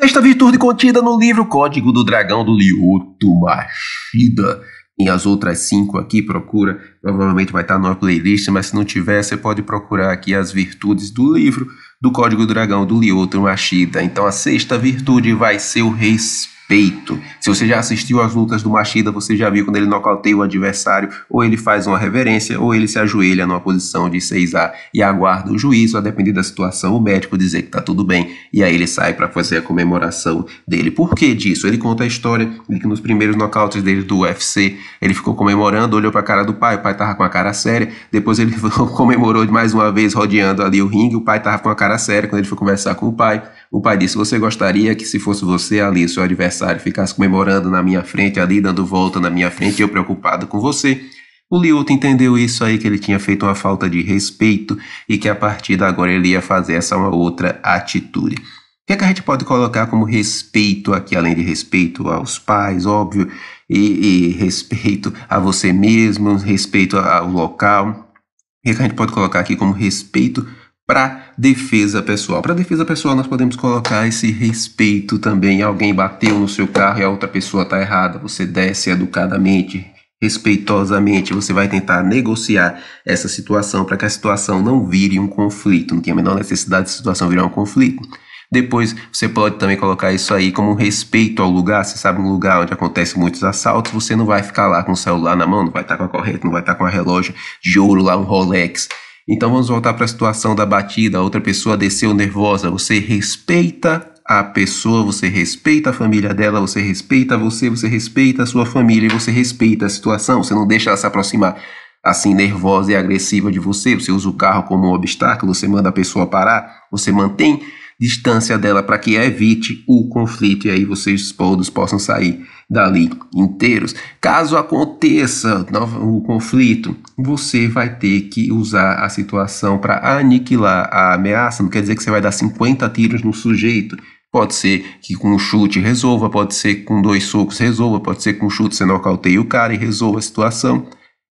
Sexta virtude contida no livro Código do Dragão do Lioto Machida. Em as outras cinco aqui, procura. Provavelmente vai estar numa playlist, mas se não tiver, você pode procurar aqui as virtudes do livro do Código do Dragão do Lioto Machida. Então a sexta virtude vai ser o respeito se você já assistiu às lutas do Machida, você já viu quando ele nocauteia o adversário, ou ele faz uma reverência, ou ele se ajoelha numa posição de 6A e aguarda o juízo, a depender da situação, o médico dizer que tá tudo bem, e aí ele sai para fazer a comemoração dele. Por que disso? Ele conta a história de que nos primeiros nocautes dele do UFC, ele ficou comemorando, olhou para a cara do pai, o pai tava com a cara séria, depois ele comemorou mais uma vez rodeando ali o ringue, o pai tava com a cara séria quando ele foi conversar com o pai. O pai disse: "Você gostaria que se fosse você ali, seu adversário adversário ficasse comemorando na minha frente ali, dando volta na minha frente, eu preocupado com você. O Lioto entendeu isso aí, que ele tinha feito uma falta de respeito e que a partir da agora ele ia fazer essa uma outra atitude. O que, é que a gente pode colocar como respeito aqui, além de respeito aos pais, óbvio, e, e respeito a você mesmo, respeito ao local? O que, é que a gente pode colocar aqui como respeito para defesa pessoal. Para defesa pessoal, nós podemos colocar esse respeito também. Alguém bateu no seu carro e a outra pessoa está errada. Você desce educadamente, respeitosamente. Você vai tentar negociar essa situação para que a situação não vire um conflito. Não tem a menor necessidade de situação virar um conflito. Depois você pode também colocar isso aí como respeito ao lugar. Você sabe um lugar onde acontece muitos assaltos, você não vai ficar lá com o celular na mão, não vai estar com a corrente, não vai estar com a relógio de ouro lá, um Rolex. Então vamos voltar para a situação da batida. A outra pessoa desceu nervosa. Você respeita a pessoa, você respeita a família dela, você respeita você, você respeita a sua família, e você respeita a situação. Você não deixa ela se aproximar assim nervosa e agressiva de você. Você usa o carro como um obstáculo, você manda a pessoa parar, você mantém distância dela para que evite o conflito e aí vocês todos possam sair dali inteiros. Caso aconteça o conflito, você vai ter que usar a situação para aniquilar a ameaça. Não quer dizer que você vai dar 50 tiros no sujeito. Pode ser que com um chute resolva, pode ser que com dois socos resolva, pode ser que com um chute você nocauteie o cara e resolva a situação.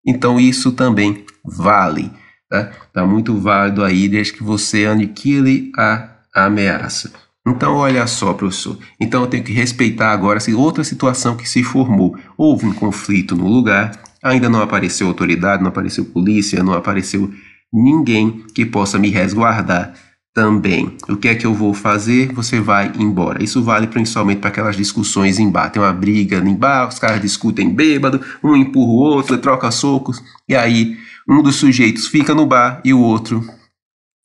Então isso também vale. Tá? tá muito válido aí, desde que você aniquile a ameaça. Então, olha só, professor. Então, eu tenho que respeitar agora se outra situação que se formou. Houve um conflito no lugar, ainda não apareceu autoridade, não apareceu polícia, não apareceu ninguém que possa me resguardar também. O que é que eu vou fazer? Você vai embora. Isso vale principalmente para aquelas discussões em bar. Tem uma briga em bar, os caras discutem bêbado, um empurra o outro, troca socos, e aí um dos sujeitos fica no bar e o outro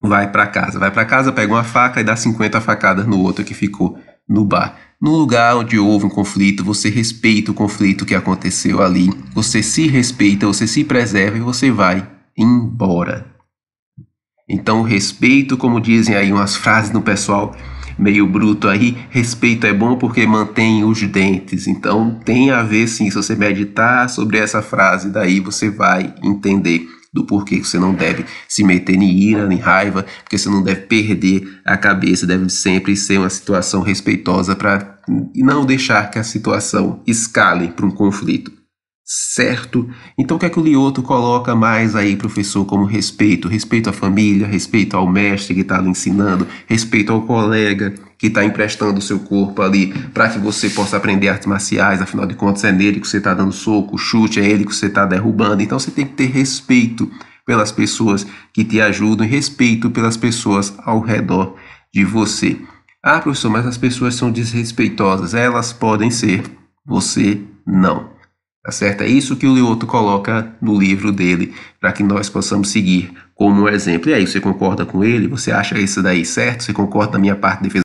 vai para casa. Vai para casa, pega uma faca e dá 50 facadas no outro que ficou no bar. No lugar onde houve um conflito, você respeita o conflito que aconteceu ali, você se respeita, você se preserva e você vai embora. Então, respeito, como dizem aí umas frases do pessoal meio bruto aí, respeito é bom porque mantém os dentes. Então, tem a ver sim, se você meditar sobre essa frase, daí você vai entender do porquê que você não deve se meter em ira, em raiva, porque você não deve perder a cabeça, deve sempre ser uma situação respeitosa para não deixar que a situação escale para um conflito certo? Então, o que é que o Lioto coloca mais aí, professor, como respeito? Respeito à família, respeito ao mestre que está lhe ensinando, respeito ao colega que está emprestando o seu corpo ali para que você possa aprender artes marciais, afinal de contas é nele que você está dando soco, chute, é ele que você está derrubando, então você tem que ter respeito pelas pessoas que te ajudam e respeito pelas pessoas ao redor de você. Ah, professor, mas as pessoas são desrespeitosas. Elas podem ser, você não. Tá certo? É isso que o Lioto coloca no livro dele, para que nós possamos seguir como um exemplo. E aí, você concorda com ele? Você acha isso daí certo? Você concorda com a minha parte de defesa?